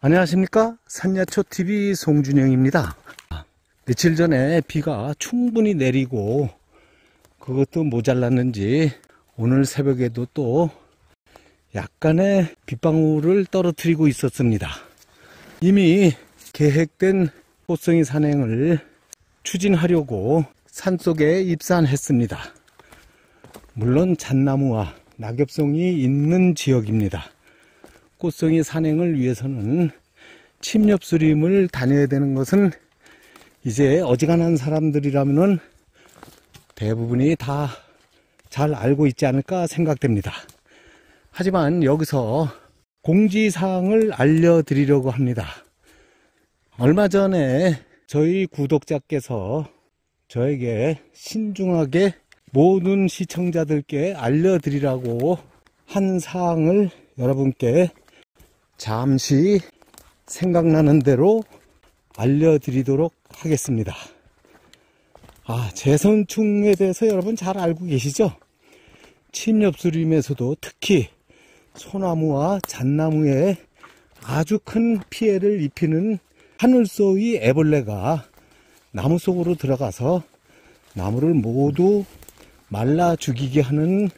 안녕하십니까 산야초TV 송준영입니다 며칠 전에 비가 충분히 내리고 그것도 모자랐는지 오늘 새벽에도 또 약간의 빗방울을 떨어뜨리고 있었습니다 이미 계획된 꽃송이 산행을 추진하려고 산속에 입산했습니다 물론 잣나무와 낙엽송이 있는 지역입니다 꽃송이 산행을 위해서는 침엽 수림을 다녀야 되는 것은 이제 어지간한 사람들이라면 대부분이 다 잘 알고 있지 않을까 생각됩니다. 하지만 여기서 공지사항을 알려드리려고 합니다. 얼마 전에 저희 구독자께서 저에게 신중하게 모든 시청자들께 알려드리라고 한 사항을 여러분께 잠시 생각나는 대로 알려드리도록 하겠습니다. 아, 재선충에 대해서 여러분 잘 알고 계시죠? 침엽수림에서도 특히 소나무와 잣나무에 아주 큰 피해를 입히는 하늘소의 애벌레가 나무 속으로 들어가서 나무를 모두 말라 죽이게 하는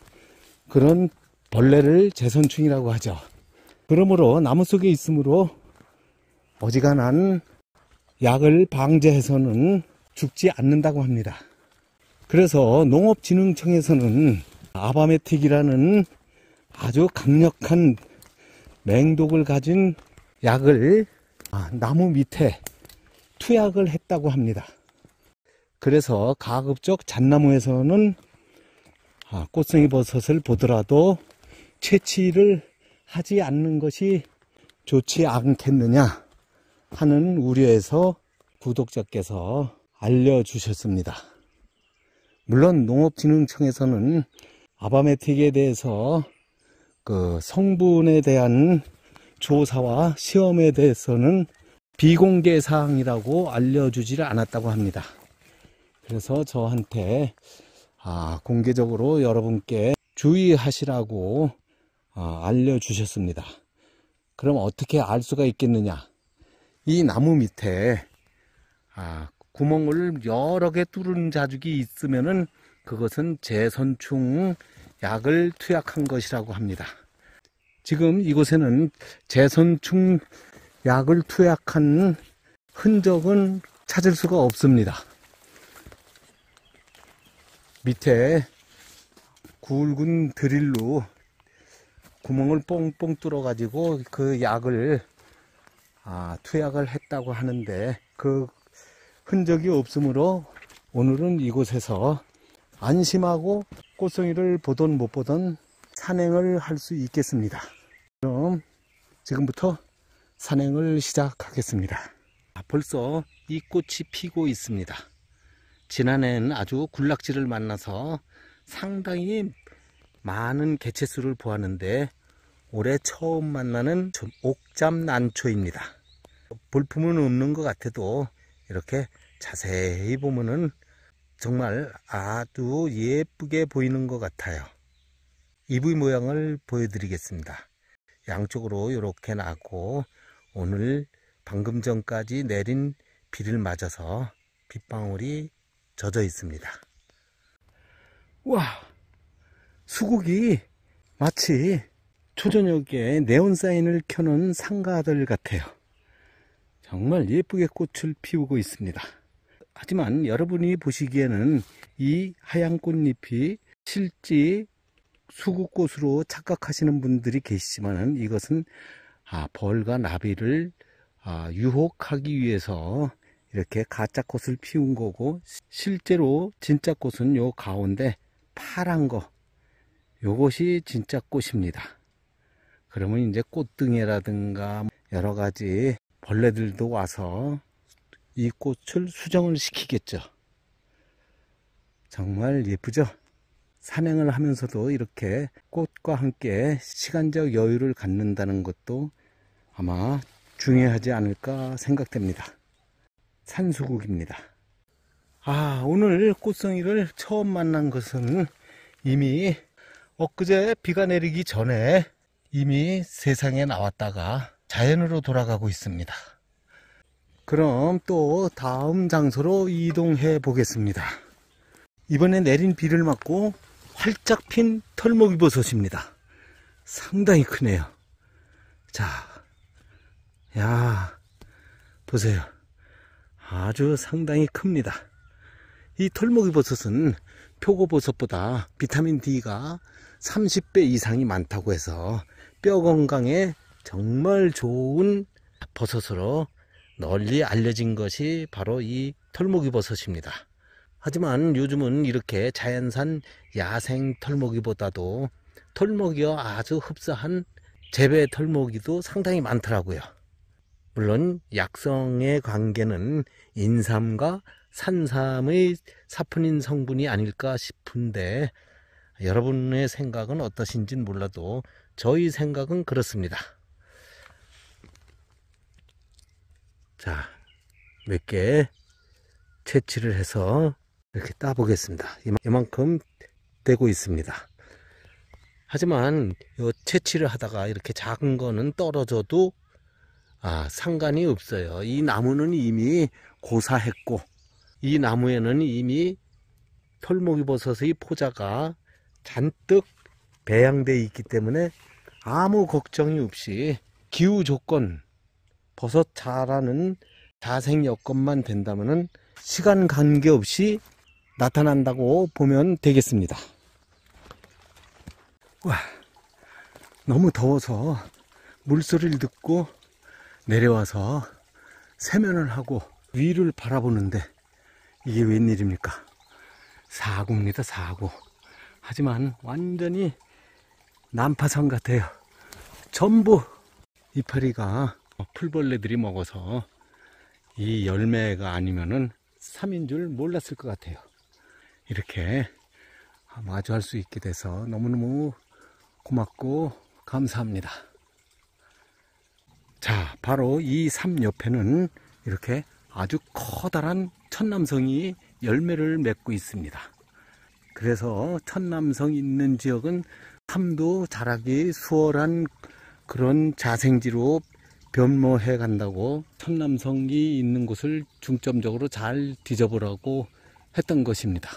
그런 벌레를 재선충이라고 하죠. 그러므로 나무 속에 있으므로 어지간한 약을 방제해서는 죽지 않는다고 합니다. 그래서 농업진흥청에서는 아바메틱이라는 아주 강력한 맹독을 가진 약을 아, 나무 밑에 투약을 했다고 합니다. 그래서 가급적 잣나무에서는 아, 꽃송이 버섯을 보더라도 채취를 하지 않는 것이 좋지 않겠느냐 하는 우려에서 구독자께서 알려주셨습니다. 물론 농업진흥청에서는 아바메틱에 대해서 그 성분에 대한 조사와 시험에 대해서는 비공개 사항이라고 알려주지를 않았다고 합니다. 그래서 저한테 아, 공개적으로 여러분께 주의하시라고 어, 알려주셨습니다. 그럼 어떻게 알 수가 있겠느냐? 이 나무 밑에 아, 구멍을 여러 개 뚫은 자죽이 있으면은 그것은 재선충 약을 투약한 것이라고 합니다. 지금 이곳에는 재선충 약을 투약한 흔적은 찾을 수가 없습니다. 밑에 굵은 드릴로 구멍을 뽕뽕 뚫어 가지고 그 약을 아, 투약을 했다고 하는데 그 흔적이 없으므로 오늘은 이곳에서 안심하고 꽃송이를 보던 못 보던 산행을 할 수 있겠습니다. 그럼 지금부터 산행을 시작하겠습니다. 아, 벌써 이 꽃이 피고 있습니다. 지난해는 아주 군락지를 만나서 상당히 많은 개체수를 보았는데 올해 처음 만나는 옥잠 난초입니다. 볼품은 없는 것 같아도 이렇게 자세히 보면은 정말 아주 예쁘게 보이는 것 같아요. 이브 모양을 보여드리겠습니다. 양쪽으로 이렇게 나고 오늘 방금 전까지 내린 비를 맞아서 빗방울이 젖어 있습니다. 와! 수국이 마치 초저녁에 네온사인을 켜놓은 상가들 같아요. 정말 예쁘게 꽃을 피우고 있습니다. 하지만 여러분이 보시기에는 이 하얀 꽃잎이 실지 수국꽃으로 착각하시는 분들이 계시지만 이것은 아, 벌과 나비를 아, 유혹하기 위해서 이렇게 가짜 꽃을 피운 거고 실제로 진짜 꽃은 요 가운데 파란 거 요것이 진짜 꽃입니다. 그러면 이제 꽃등이라든가 여러 가지 벌레들도 와서 이 꽃을 수정을 시키겠죠. 정말 예쁘죠? 산행을 하면서도 이렇게 꽃과 함께 시간적 여유를 갖는다는 것도 아마 중요하지 않을까 생각됩니다. 산수국입니다. 아, 오늘 꽃송이를 처음 만난 것은 이미 엊그제 비가 내리기 전에 이미 세상에 나왔다가 자연으로 돌아가고 있습니다. 그럼 또 다음 장소로 이동해 보겠습니다. 이번에 내린 비를 맞고 활짝 핀 털목이 버섯입니다. 상당히 크네요. 자, 야, 보세요. 아주 상당히 큽니다. 이 털목이 버섯은 표고버섯보다 비타민 D가 30배 이상이 많다고 해서 뼈 건강에 정말 좋은 버섯으로 널리 알려진 것이 바로 이 털목이 버섯입니다. 하지만 요즘은 이렇게 자연산 야생 털목이보다도 털목이와 아주 흡사한 재배 털목이도 상당히 많더라고요. 물론 약성의 관계는 인삼과 산삼의 사포닌 성분이 아닐까 싶은데 여러분의 생각은 어떠신지 몰라도 저희 생각은 그렇습니다. 자, 몇 개 채취를 해서 이렇게 따보겠습니다. 이만큼 되고 있습니다. 하지만 요 채취를 하다가 이렇게 작은 거는 떨어져도 아, 상관이 없어요. 이 나무는 이미 고사했고 이 나무에는 이미 털목이 버섯의 포자가 잔뜩 배양돼 있기 때문에 아무 걱정이 없이 기후 조건 버섯 자라는 자생 여건만 된다면 시간 관계 없이 나타난다고 보면 되겠습니다. 와, 너무 더워서 물소리를 듣고 내려와서 세면을 하고 위를 바라보는데 이게 웬일입니까? 사고입니다, 사고. 하지만 완전히 난파선 같아요. 전부 이파리가 어, 풀벌레들이 먹어서 이 열매가 아니면은 3인 줄 몰랐을 것 같아요. 이렇게 아, 마주할 수 있게 돼서 너무너무 고맙고 감사합니다. 자, 바로 이삶 옆에는 이렇게 아주 커다란 천남성이 열매를 맺고 있습니다. 그래서 천남성 있는 지역은 함도 자라기 수월한 그런 자생지로 변모해 간다고 천남성이 있는 곳을 중점적으로 잘 뒤져보라고 했던 것입니다.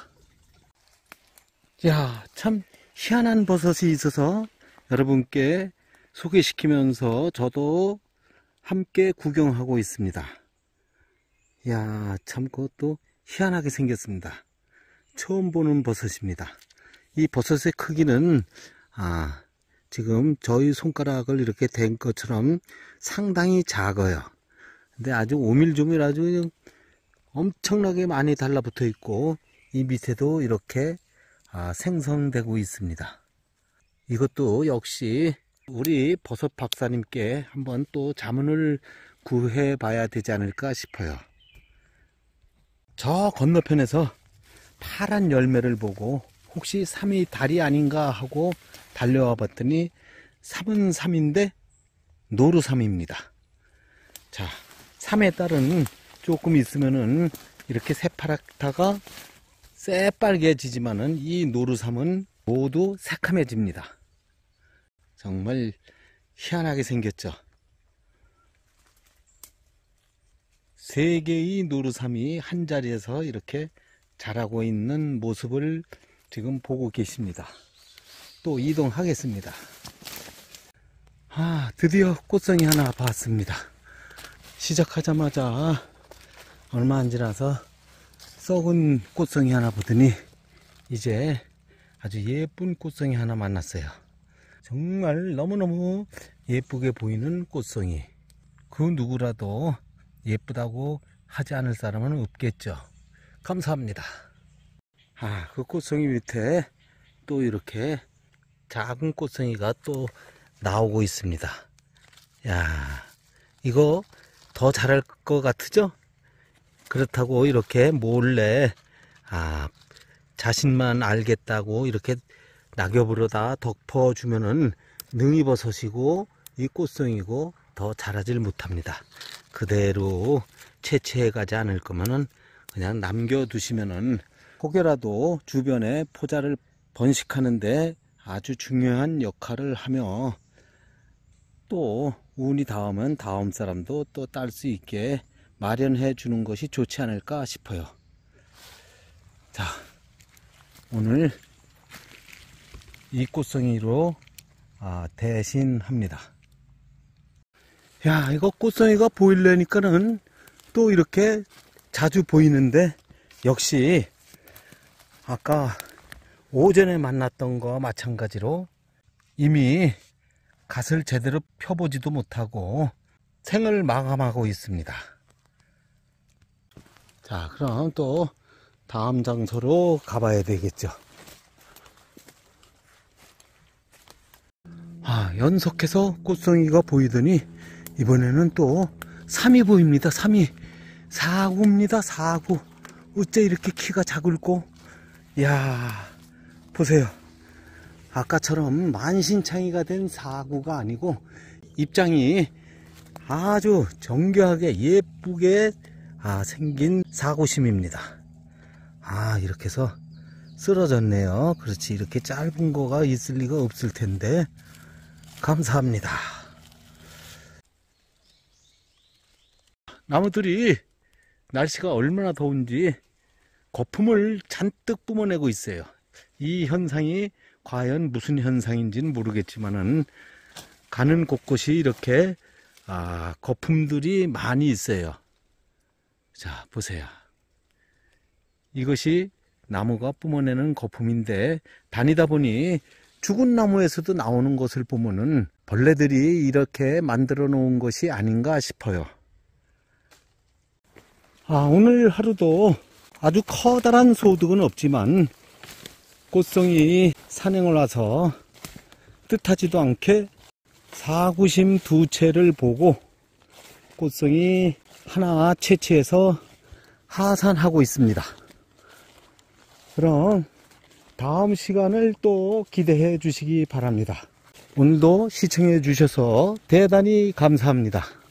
야, 참 희한한 버섯이 있어서 여러분께 소개시키면서 저도 함께 구경하고 있습니다. 야, 참 그것도 희한하게 생겼습니다. 처음 보는 버섯입니다. 이 버섯의 크기는 아, 지금 저희 손가락을 이렇게 댄 것처럼 상당히 작아요. 근데 아주 오밀조밀 아주 엄청나게 많이 달라붙어 있고 이 밑에도 이렇게 아, 생성되고 있습니다. 이것도 역시 우리 버섯 박사님께 한번 또 자문을 구해 봐야 되지 않을까 싶어요. 저 건너편에서 파란 열매를 보고 혹시 삼이 달이 아닌가 하고 달려와 봤더니 삼은 삼인데 노루삼입니다. 자, 삼에 따른 조금 있으면은 이렇게 새파랗다가 새빨개지지만은 이 노루삼은 모두 새카매집니다. 정말 희한하게 생겼죠. 세 개의 노루삼이 한 자리에서 이렇게 자라고 있는 모습을 지금 보고 계십니다. 또 이동하겠습니다. 아, 드디어 꽃송이 하나 봤습니다. 시작하자마자 얼마 안 지나서 썩은 꽃송이 하나 보더니 이제 아주 예쁜 꽃송이 하나 만났어요. 정말 너무너무 예쁘게 보이는 꽃송이. 그 누구라도 예쁘다고 하지 않을 사람은 없겠죠. 감사합니다. 아, 그 꽃송이 밑에 또 이렇게 작은 꽃송이가 또 나오고 있습니다. 야, 이거 더 자랄 것 같으죠? 그렇다고 이렇게 몰래 아, 자신만 알겠다고 이렇게 낙엽으로다 덮어주면은 능이버섯이고 이 꽃송이고 더 자라질 못합니다. 그대로 채취해 가지 않을 거면은 그냥 남겨두시면은 혹여라도 주변에 포자를 번식하는데 아주 중요한 역할을 하며 또 운이 닿으면 다음 사람도 또 딸 수 있게 마련해 주는 것이 좋지 않을까 싶어요. 자, 오늘 이 꽃송이로 아, 대신합니다. 야, 이거 꽃송이가 보일래니까는 또 이렇게 자주 보이는데 역시 아까 오전에 만났던 거와 마찬가지로 이미 갓을 제대로 펴보지도 못하고 생을 마감하고 있습니다. 자 그럼 또 다음 장소로 가봐야 되겠죠. 아 연속해서 꽃송이가 보이더니 이번에는 또3이 보입니다. 삼이 사고입니다, 사고. 어째 이렇게 키가 작을꼬이야 보세요. 아까처럼 만신창이가 된사구가 아니고 입장이 아주 정교하게 예쁘게 아, 생긴 사구심입니다 아, 이렇게 해서 쓰러졌네요. 그렇지. 이렇게 짧은 거가 있을 리가 없을 텐데. 감사합니다. 나무들이 날씨가 얼마나 더운지 거품을 잔뜩 뿜어내고 있어요. 이 현상이 과연 무슨 현상인지는 모르겠지만은 가는 곳곳이 이렇게 아, 거품들이 많이 있어요. 자, 보세요. 이것이 나무가 뿜어내는 거품인데 다니다 보니 죽은 나무에서도 나오는 것을 보면은 벌레들이 이렇게 만들어 놓은 것이 아닌가 싶어요. 아, 오늘 하루도 아주 커다란 소득은 없지만 꽃송이 산행을 와서 뜻하지도 않게 사구심 두 채를 보고 꽃송이 하나 채취해서 하산하고 있습니다. 그럼 다음 시간을 또 기대해 주시기 바랍니다. 오늘도 시청해 주셔서 대단히 감사합니다.